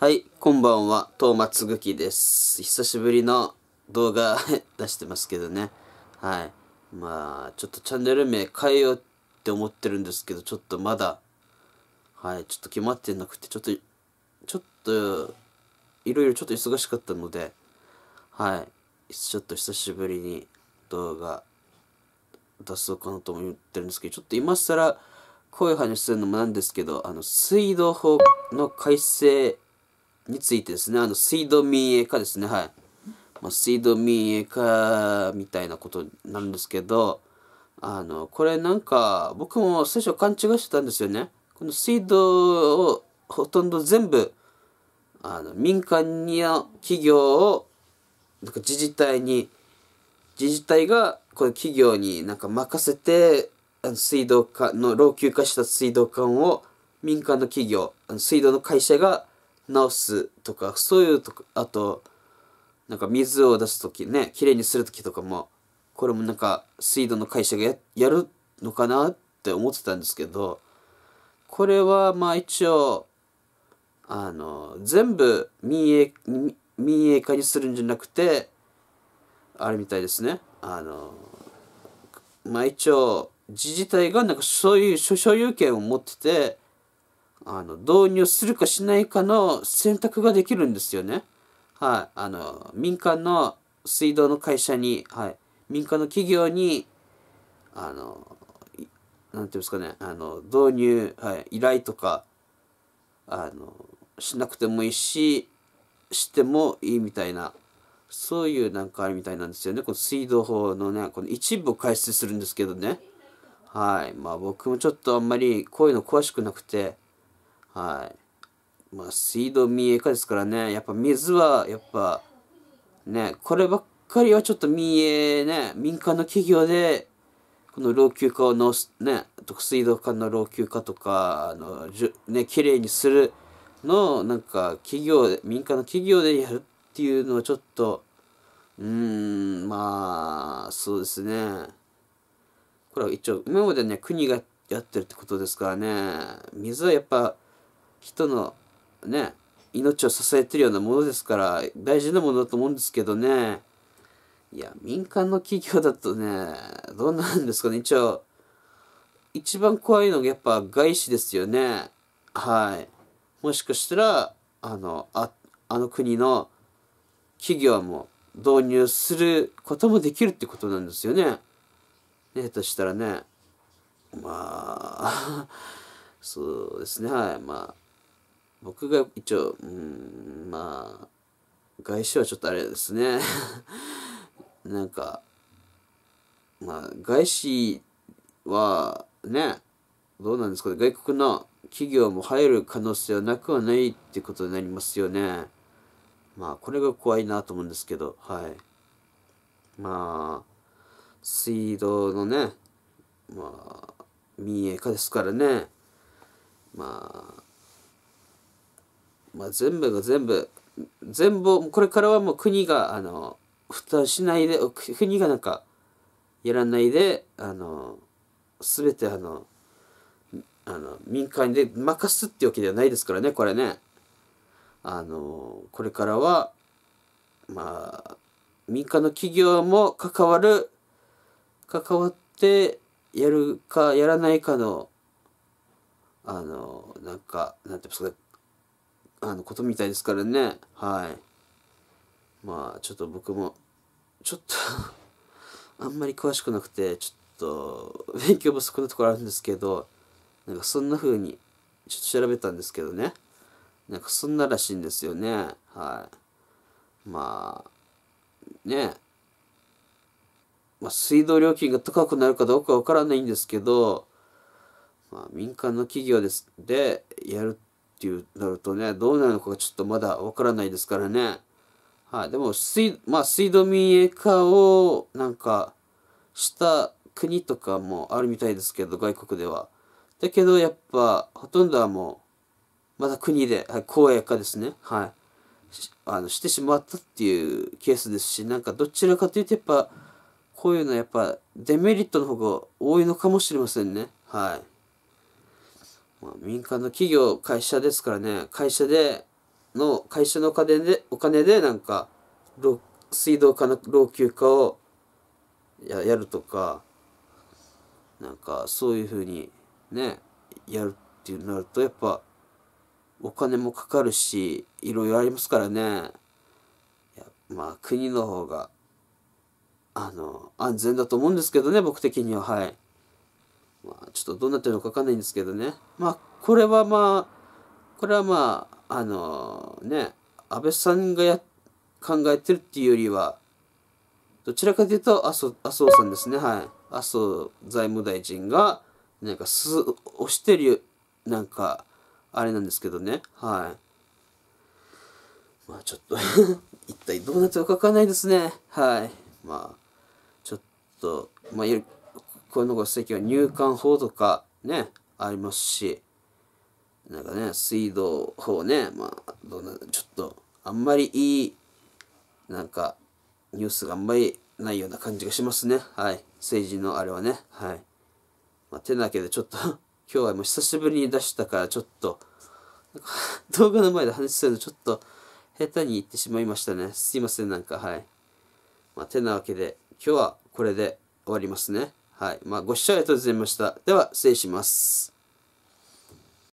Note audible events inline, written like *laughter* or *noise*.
はい、こんばんは、トーマツグキです。久しぶりの動画 *laughs* 出してますけどね。はい。まあ、ちょっとチャンネル名変えようって思ってるんですけど、ちょっとまだ、はい、ちょっと決まってなくて、ちょっと、ちょっと、いろいろちょっと忙しかったので、はい、ちょっと久しぶりに動画出そうかなとも言ってるんですけど、ちょっと今更、こういう話するのもなんですけど、あの、水道法の改正についてですね、あの、水道民営化ですね、はい。まあ、水道民営化みたいなことなんですけど、あの、これなんか、僕も最初勘違いしてたんですよね。この水道をほとんど全部、あの、民間に企業を、なんか自治体に、自治体がこの企業になんか任せて、水道管の老朽化した水道管を民間の企業、水道の会社が直すとかそういうとあとなんか水を出す時ねきれいにする時とかもこれもなんか水道の会社がややるのかなって思ってたんですけどこれはまあ一応あの全部民営民営化にするんじゃなくてあれみたいですねあのまあ一応自治体がなんかそういう所有権を持っててあの導入するかしないかの選択ができるんですよね。はい、あの民間の水道の会社に、はい、民間の企業にあのなんていうんですかねあの導入、はい、依頼とかあのしなくてもいいししてもいいみたいなそういうなんかあるみたいなんですよねこの水道法のねこの一部を改正するんですけどねはいまあ僕もちょっとあんまりこういうの詳しくなくて。はい。まあ、水道民営化ですからね、やっぱ水は、やっぱ、ね、こればっかりはちょっと民営ね、民間の企業で、この老朽化を直す、ね、水道管の老朽化とか、あの、じゅね、綺麗にするのを、なんか、企業で、民間の企業でやるっていうのはちょっと、うーん、まあ、そうですね。これは一応、今までね、国がやってるってことですからね、水はやっぱ、人のね命を支えてるようなものですから大事なものだと思うんですけどねいや民間の企業だとねどうなんですかね一応一番怖いのがやっぱ外資ですよねはいもしかしたらあのああの国の企業も導入することもできるってことなんですよね。ねとしたらねまあ *laughs* そうですねはいまあ僕が一応、うん、まあ、外資はちょっとあれですね *laughs* なんか、まあ、外資はね、どうなんですかね、外国の企業も入る可能性はなくはないってことになりますよね。まあ、これが怖いなと思うんですけど、はい。まあ、水道のね、まあ、民営化ですからね、まあ、まあ、全部が全部全部これからはもう国があの負担しないで国がなんかやらないであの全てあのあの民間で任すってわけではないですからねこれねあのこれからはまあ民間の企業も関わる関わってやるかやらないかのあのなんかなんていうんですかあのことみたいですからねはいまあちょっと僕もちょっと *laughs* あんまり詳しくなくてちょっと勉強不足なところあるんですけどなんかそんな風にちょっと調べたんですけどねなんかそんならしいんですよねはいまあねまあ、水道料金が高くなるかどうかわからないんですけど、まあ、民間の企業ですでやるってうなるとね、どうなるのかがちょっとまだわからないですからね。はい、でも水、まあ、水道民営化をなんかした国とかもあるみたいですけど、外国では。だけど、やっぱ、ほとんどはもう、まだ国で、はい、公営化ですね。はい。あのしてしまったっていうケースですしなんかどちらかというとやっぱこういうのはやっぱデメリットの方が多いのかもしれませんねはい。まあ、民間の企業、会社ですからね、会社で、の、会社のお金で、お金でなんか、水道化の老朽化をややるとか、なんかそういうふうにね、やるっていうなると、やっぱ、お金もかかるし、いろいろありますからね。まあ、国の方が、あの、安全だと思うんですけどね、僕的には、はい。まあ、ちょっとどうなってるのかわかんないんですけどね。まあ、これはまあ、これはまあ、あのー、ね、安倍さんがや考えてるっていうよりは、どちらかというと麻生、麻生さんですね、はい。麻生財務大臣が、なんか、す、押してる、なんか、あれなんですけどね、はい。まあ、ちょっと *laughs* 一体どうなってるかわかんないですね、はい。まあ、ちょっと、まあ、このご指摘は入管法とかね、ありますし、なんかね、水道法ね、まあ、どうなちょっと、あんまりいい、なんか、ニュースがあんまりないような感じがしますね。はい。政治のあれはね。はい。まあ、手だけでちょっと *laughs* 今日はもう久しぶりに出したから、ちょっと、動画の前で話するのちょっと、下手に言ってしまいましたね。すいません、なんか、はい。まあ、手なわけで、今日はこれで終わりますね。はい。まあ、ご視聴ありがとうございました。では、失礼します。